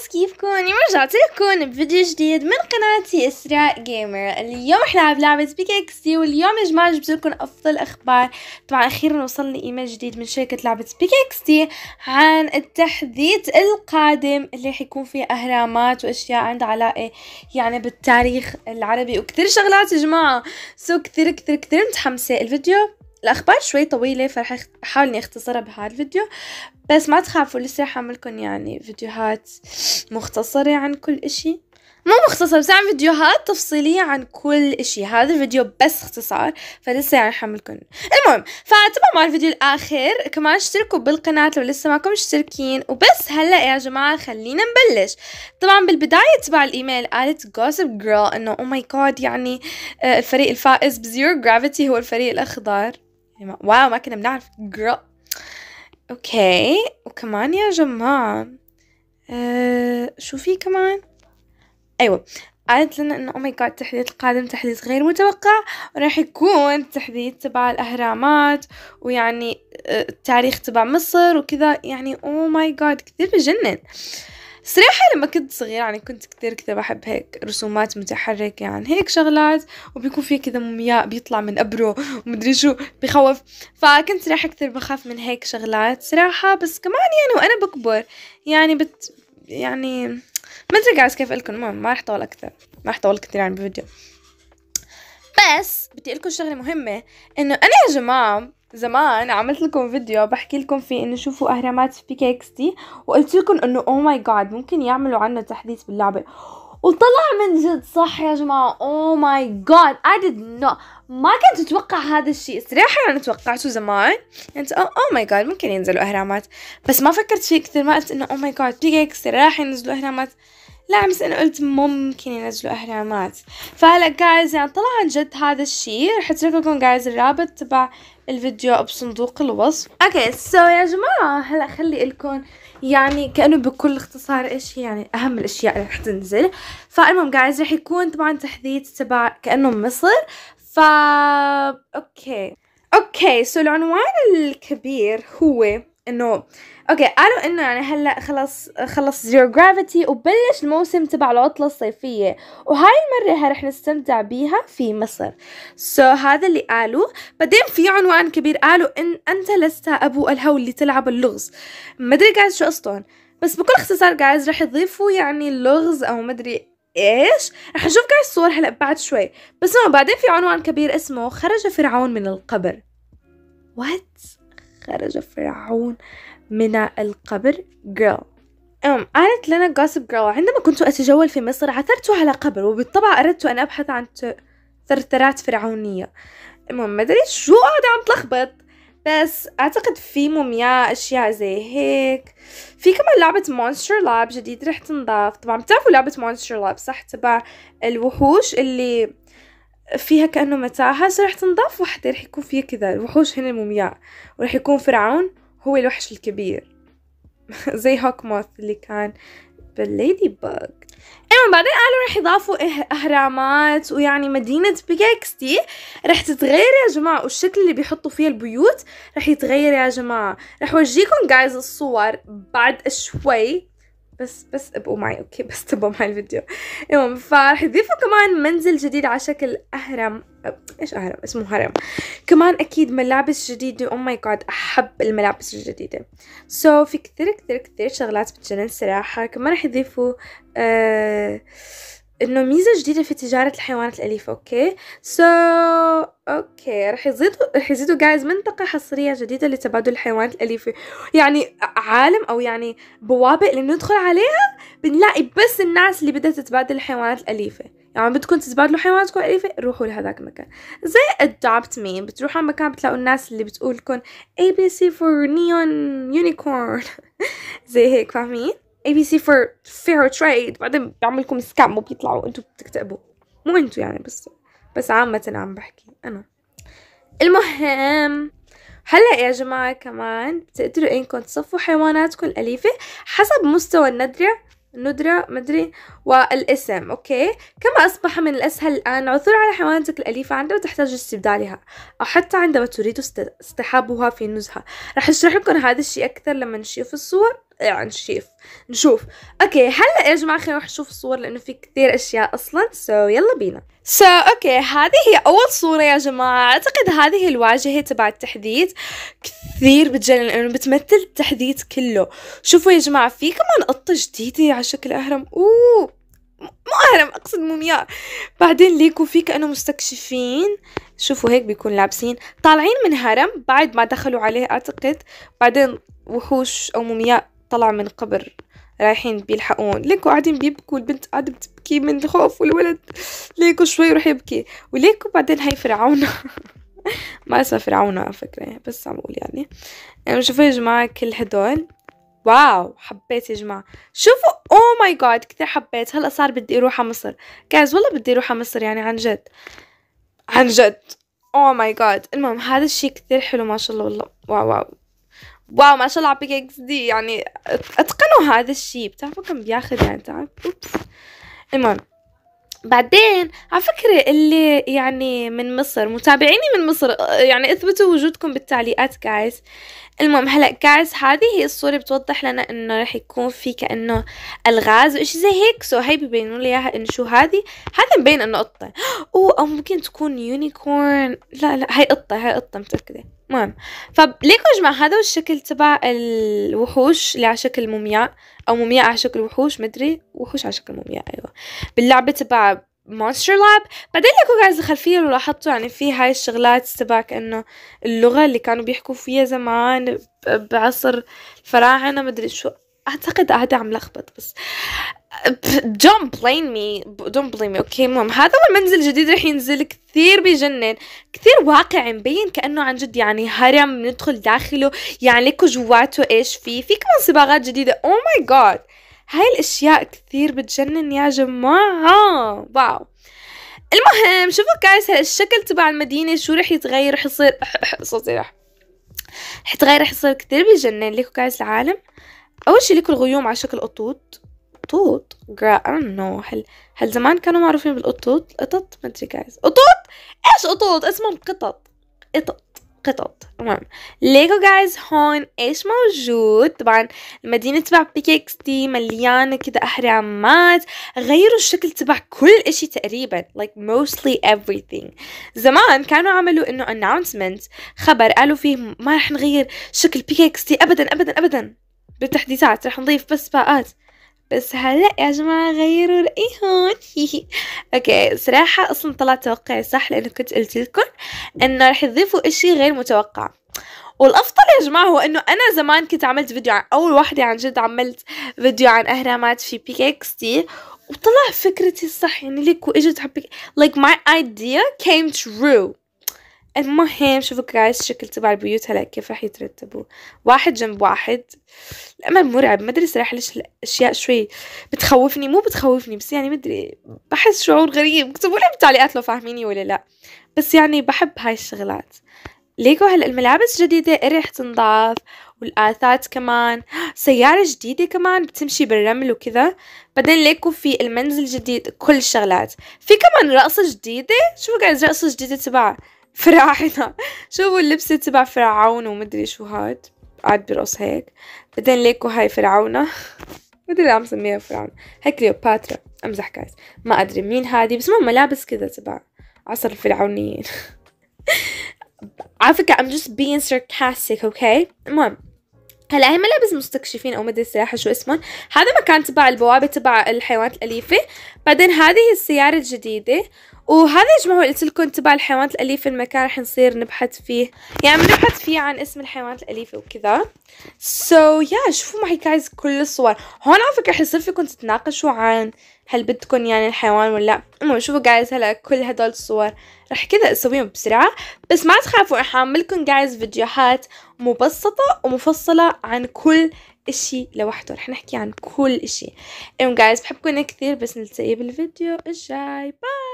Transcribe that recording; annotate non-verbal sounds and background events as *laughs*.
ناس كيفكم اليوم رجعت لكم بفيديو جديد من قناتي اسراء جيمر اليوم لعب لعبة بيك اكس تي واليوم يا جماعة جبت لكم افضل اخبار طبعا اخيرا وصلني ايميل جديد من شركة لعبة بيك اكس تي عن التحديث القادم اللي حيكون فيه اهرامات واشياء عندها علاقة يعني بالتاريخ العربي وكثير شغلات يا جماعة سو كثير كثير كثير متحمسة الفيديو الاخبار شوي طويله فرح احاول اني اختصرها بهذا الفيديو بس ما تخافوا لسه حاملكم يعني فيديوهات مختصرة عن كل اشي مو مختصر بس عن فيديوهات تفصيلية عن كل اشي هذا الفيديو بس اختصار فلسه يعني حملكن المهم فتابعوا مع الفيديو الاخر كمان اشتركوا بالقناة لو لسه ماكم مشتركين وبس هلا يا جماعة خلينا نبلش طبعا بالبداية تبع الايميل قالت جوسب جيرل انه او ماي جاد يعني آه، الفريق الفائز بزيرو جرافيتي هو الفريق الاخضر يعني واو ما كنا بنعرف جيرل اوكي وكمان يا جماعة أه شو في كمان ايوه قالت لنا انه اوه oh ماي جاد التحديث القادم تحديث غير متوقع وراح يكون تحديث تبع الاهرامات ويعني آه، التاريخ تبع مصر وكذا يعني اوه ماي جاد كثير بجنن صراحة لما كنت صغيرة يعني كنت كثير كذا بحب هيك رسومات متحركة يعني هيك شغلات وبيكون في كذا مومياء بيطلع من قبره ومدري شو بخوف فكنت صراحة كثير بخاف من هيك شغلات صراحة بس كمان يعني وأنا بكبر يعني بت يعني ما ادري جايز كيف لكم المهم ما راح اطول اكثر ما راح اطول كثير يعني بالفيديو بس بدي اقول لكم شغله مهمه انه انا يا جماعه زمان عملت لكم فيديو بحكي لكم فيه انه شوفوا اهرامات اكس دي وقلت لكم انه او ماي جاد ممكن يعملوا عنا تحديث باللعبه وطلع من جد صح يا جماعة او ماي جاد اي did not ما كنت اتوقع هذا الشيء صراحة انا توقعته زمان كنت او ماي جاد ممكن ينزلوا اهرامات بس ما فكرت فيه كثير ما قلت انه او ماي جاد بيجيك راح ينزلوا اهرامات لا بس انا قلت ممكن ينزلوا اهرامات فهلا جايز يعني طلع عن جد هذا الشيء رح اترك لكم جايز الرابط تبع الفيديو بصندوق الوصف اوكي okay, سو so يا جماعه هلا خلي لكم يعني كانه بكل اختصار ايش يعني اهم الاشياء اللي رح تنزل فالمهم جايز رح يكون طبعا تحديث تبع كانه مصر ف اوكي اوكي سو العنوان الكبير هو انه اوكي قالوا انه يعني هلا خلص خلص زيرو جرافيتي وبلش الموسم تبع العطله الصيفيه وهاي المره رح نستمتع بيها في مصر سو so, هذا اللي قالوا بعدين في عنوان كبير قالوا ان انت لست ابو الهول اللي تلعب اللغز ما ادري جايز شو قصتهم بس بكل اختصار جايز رح يضيفوا يعني اللغز او ما ادري ايش رح نشوف جايز الصور هلا بعد شوي بس بعدين في عنوان كبير اسمه خرج فرعون من القبر وات خرج فرعون من القبر جيرل أم قالت لنا gossip جيرل عندما كنت أتجول في مصر عثرت على قبر وبالطبع أردت أن أبحث عن ثرثرات فرعونية المهم ما أدري شو قاعدة عم تلخبط بس أعتقد في مومياء أشياء زي هيك في كمان لعبة مونستر لاب جديد رح تنضاف طبعا بتعرفوا لعبة مونستر لاب صح تبع الوحوش اللي فيها كانه متاهه سو راح تنضاف وحده راح يكون فيها كذا الوحوش هن المومياء وراح يكون فرعون هو الوحش الكبير *laughs* زي هوك موث اللي كان بالليدي بوك المهم بعدين قالوا راح يضافوا إه- اهرامات ويعني مدينة بيكستي راح تتغير يا جماعة والشكل اللي بيحطوا فيه البيوت راح يتغير يا جماعة راح ورجيكم جايز الصور بعد شوي بس بس ابقوا معي اوكي بس تبقوا معي الفيديو المهم فرح يضيفوا كمان منزل جديد على شكل اهرم ايش اهرم اسمه هرم كمان اكيد ملابس جديده او ماي جاد احب الملابس الجديده سو so, في كثير كثير كثير شغلات بتجنن صراحه كمان رح يضيفوا آه انه ميزه جديده في تجاره الحيوانات الاليفه اوكي سو اوكي رح يزيدوا رح يزيدوا جايز منطقه حصريه جديده لتبادل الحيوانات الاليفه يعني عالم او يعني بوابه اللي ندخل عليها بنلاقي بس الناس اللي بدها تتبادل الحيوانات الاليفه يعني بدكم تتبادلوا حيواناتكم الاليفه روحوا لهذاك المكان زي ادوبت مي بتروحوا على مكان بتلاقوا الناس اللي بتقولكم اي بي سي فور نيون يونيكورن زي هيك فاهمين اي بي سي فور فير تريد بعدين لكم سكام وبيطلعوا انتم بتكتئبوا مو انتوا يعني بس بس عامة عم بحكي انا المهم هلا يا جماعة كمان بتقدروا انكم تصفوا حيواناتكم الأليفة حسب مستوى الندرة ندرة مدري والاسم أوكي كما أصبح من الأسهل الآن العثور على حيواناتك الأليفة عندما تحتاج استبدالها أو حتى عندما تريد اصطحابها في نزهة راح أشرح لكم هذا الشيء أكثر لما نشوف الصور يعني نشوف نشوف اوكي هلا يا جماعه خلينا نروح نشوف الصور لانه في كثير اشياء اصلا سو so, يلا بينا سو so, اوكي okay. هذه هي اول صوره يا جماعه اعتقد هذه الواجهه تبع التحديث كثير كثير بتجنن لانه بتمثل التحديث كله شوفوا يا جماعه في كمان قطه جديده على شكل اهرم اوه مو اهرم اقصد مومياء بعدين ليكو في كانه مستكشفين شوفوا هيك بيكون لابسين طالعين من هرم بعد ما دخلوا عليه اعتقد بعدين وحوش او مومياء طلع من قبر رايحين بيلحقون ليكو قاعدين بيبكوا البنت قاعدة بتبكي من الخوف والولد ليكو شوي رح يبكي وليكو بعدين هاي فرعونة *laughs* ما اسمها فرعونة على فكرة يعني بس عم بقول يعني شوفوا يا جماعة كل هدول واو حبيت يا جماعة شوفوا او ماي جاد كثير حبيت هلا صار بدي اروح على مصر جايز والله بدي اروح على مصر يعني عن جد عن جد او ماي جاد المهم هذا الشيء كثير حلو ما شاء الله والله واو واو واو ما شاء الله على بيك اكس دي يعني اتقنوا هذا الشيء بتعرفوا كم بياخذ يعني تعرف المهم بعدين على فكرة اللي يعني من مصر متابعيني من مصر يعني اثبتوا وجودكم بالتعليقات جايز المهم هلا جايز هذه هي الصورة بتوضح لنا انه رح يكون في كأنه الغاز واشي زي هيك سو هي ببينوا لي اياها انه شو هذه هذا مبين انه قطة او ممكن تكون يونيكورن لا لا هي قطة هي قطة متأكدة مهم فليكو جماعة هذا هو الشكل تبع الوحوش اللي على شكل مومياء او مومياء على شكل وحوش مدري وحوش على شكل مومياء ايوه باللعبة تبع مونستر لاب بعدين ليكو جايز الخلفية اللي لاحظتوا يعني في هاي الشغلات تبع كأنه اللغة اللي كانوا بيحكوا فيها زمان بعصر الفراعنة مدري شو اعتقد قاعدة عم لخبط بس don't blame me don't blame me اوكي المهم هذا هو المنزل الجديد رح ينزل كثير بجنن كثير واقعي مبين كانه عن جد يعني هرم ندخل داخله يعني لكو جواته ايش في في كمان صباغات جديده او ماي جاد هاي الاشياء كثير بتجنن يا جماعه واو المهم شوفوا كايس الشكل تبع المدينه شو رح يتغير رح يصير صوتي رح رح يتغير رح يصير كثير بجنن لكو كايس العالم اول شي لكو الغيوم على شكل قطوط القطوط جرأ I don't know هل هل زمان كانوا معروفين بالقطوط قطط ما ادري جايز قطوط ايش قطوط اسمهم قطط قطط قطط المهم ليجو جايز هون ايش موجود طبعا المدينة تبع بيكيكس دي مليانة كده اهرامات غيروا الشكل تبع كل اشي تقريبا like mostly everything زمان كانوا عملوا انه announcement خبر قالوا فيه ما رح نغير شكل بيكيكس دي ابدا ابدا ابدا بالتحديثات رح نضيف بس باقات بس هلا يا جماعة غيروا رأيهم *laughs* اوكي صراحة اصلا طلع توقعي صح لانه كنت قلت لكم انه رح يضيفوا اشي غير متوقع والافضل يا جماعه هو انه انا زمان كنت عملت فيديو عن اول وحده عن جد عملت فيديو عن اهرامات في بي اكس تي وطلع فكرتي الصح يعني ليك واجت حبك like my idea came true المهم شوفوا كايس الشكل تبع البيوت هلا كيف رح يترتبوا واحد جنب واحد الامل مرعب ما ادري صراحه ليش الاشياء شوي بتخوفني مو بتخوفني بس يعني ما ادري بحس شعور غريب اكتبوا لي بالتعليقات لو فاهميني ولا لا بس يعني بحب هاي الشغلات ليكو هلا الملابس جديدة قريح تنضاف والآثاث كمان *gasps* سيارة جديدة كمان بتمشي بالرمل وكذا بعدين ليكو في المنزل جديد كل الشغلات في كمان رقصة جديدة شوفوا قاعد رقصة جديدة تبع فراعنة *laughs* شوفوا اللبسة تبع فرعون ومدري شو هاد قاعد برقص هيك بعدين ليكو هاي فرعونة *laughs* مدري عم سميها فرعون هيك كليوباترا امزح كايس ما ادري مين هادي بس ما ملابس كذا تبع عصر الفرعونيين *laughs* على فكرة I'm just being sarcastic okay المهم هلا هي ملابس مستكشفين او مدري السياحه شو اسمهم هذا مكان تبع البوابه تبع الحيوانات الاليفه بعدين هذه السياره الجديده وهذا يا جماعة قلت لكم تبع الحيوانات الأليفة المكان رح نصير نبحث فيه يعني بنبحث فيه عن اسم الحيوانات الأليفة وكذا سو so, يا yeah, شوفوا معي جايز كل الصور هون على فكرة رح يصير فيكم تتناقشوا عن هل بدكم يعني الحيوان ولا لا المهم شوفوا جايز هلا كل هدول الصور رح كذا اسويهم بسرعة بس ما تخافوا رح اعملكم جايز فيديوهات مبسطة ومفصلة عن كل اشي لوحده رح نحكي عن كل اشي المهم جايز بحبكم كثير بس نلتقي بالفيديو الجاي باي